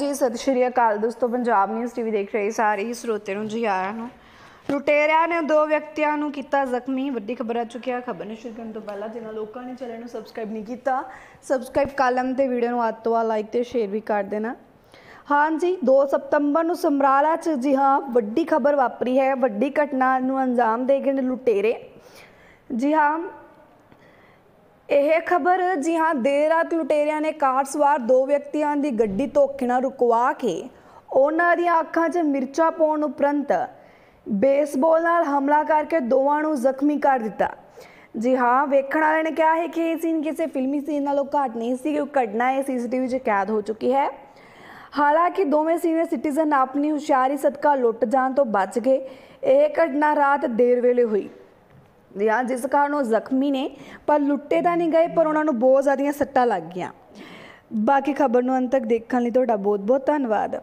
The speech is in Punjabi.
ਜੀ ਸਤਿ ਸ਼੍ਰੀ ਅਕਾਲ ਦੋਸਤੋ ਪੰਜਾਬ ਨਿਊਜ਼ ਟੀਵੀ ਦੇਖ ਰਹੇ ਸਾਰੇ ਹੀ ਸਰੋਤੇ ਨੂੰ ਜੀ ਆਇਆਂ ਨੂੰ ਲੁਟੇਰਿਆਂ ਨੇ ਦੋ ਵਿਅਕਤੀਆਂ ਨੂੰ ਕੀਤਾ ਜ਼ਖਮੀ ਵੱਡੀ ਖਬਰ ਆ ਚੁੱਕੀ ਆ ਖਬਰ ਨੂੰ ਕਰਨ ਤੋਂ ਪਹਿਲਾਂ ਜਿਨ੍ਹਾਂ ਲੋਕਾਂ ਨੇ ਚੈਨਲ ਨੂੰ ਸਬਸਕ੍ਰਾਈਬ ਨਹੀਂ ਕੀਤਾ ਸਬਸਕ੍ਰਾਈਬ ਕਾਲਮ ਤੇ ਵੀਡੀਓ ਨੂੰ ਅੱਤ ਤੋਂ ਲਾਈਕ ਤੇ ਸ਼ੇਅਰ ਵੀ ਕਰ ਦੇਣਾ ਹਾਂਜੀ 2 ਸਪਤੰਬਰ ਨੂੰ ਸਮਰਾਲਾ 'ਚ ਜੀ ਹਾਂ ਵੱਡੀ ਖਬਰ ਵਾਪਰੀ ਹੈ ਵੱਡੀ ਘਟਨਾ ਨੂੰ ਅੰਜਾਮ ਦੇ ਗਏ ਲੁਟੇਰੇ ਜੀ ਹਾਂ ਇਹ ਖਬਰ ਜੀ ਹਾਂ ਦੇਰ ਰਾਤ ਲੁਟੇਰਿਆਂ ਨੇ ਕਾਰ ਸਵਾਰ ਦੋ ਵਿਅਕਤੀਆਂ ਦੀ ਗੱਡੀ ਧੋਖਣਾ ਰੁਕਵਾ ਕੇ ਉਹਨਾਂ ਦੀਆਂ ਅੱਖਾਂ 'ਚ ਮਿਰਚਾਂ ਪਾਉਣ ਉਪਰੰਤ ਬੇਸਬਾਲ ਨਾਲ ਹਮਲਾ ਕਰਕੇ ਦੋਵਾਂ ਨੂੰ ਜ਼ਖਮੀ ਕਰ ਦਿੱਤਾ ਜੀ ਹਾਂ ਵੇਖਣ ਵਾਲਿਆਂ ਨੇ ਕਿਹਾ ਹੈ ਕਿ ਇਹ ਸੀਨ ਕਿਸੇ ਫਿਲਮੀ ਸੀਨ ਨਾਲੋਂ ਘੱਟ ਨਹੀਂ ਸੀ ਕਿਉਂਕਿ ਘਟਨਾ ਇਹ ਸੀਸੀਟੀਵੀ 'ਚ ਕੈਦ ਹੋ ਚੁੱਕੀ ਹੈ ਹਾਲਾਂਕਿ ਦੋਵੇਂ ਸੀਨੀਅਰ ਸਿਟੀਜ਼ਨ ਆਪਣੀ ਹੁਸ਼ਿਆਰੀ ਸਦਕਾ ਲੁੱਟ ਜਾਣ ਤੋਂ ਬਚ ਗਏ ਇਹ ਘਟਨਾ ਰਾਤ ਦੇਰ ਵੇਲੇ ਹੋਈ ਜਾਂ ਜਿਸ ਕਾਰਨ ਉਹ ਜ਼ਖਮੀ ਨੇ ਪਰ ਲੁੱਟੇ ਤਾਂ ਨਹੀਂ ਗਏ ਪਰ ਉਹਨਾਂ ਨੂੰ ਬਹੁਤ ਜ਼ਿਆਦੀਆਂ ਸੱਟਾਂ ਲੱਗ ਗਈਆਂ ਬਾਕੀ ਖਬਰ ਨੂੰ ਅੰਤ ਤੱਕ ਦੇਖਣ ਲਈ ਤੁਹਾਡਾ ਬਹੁਤ ਬਹੁਤ ਧੰਨਵਾਦ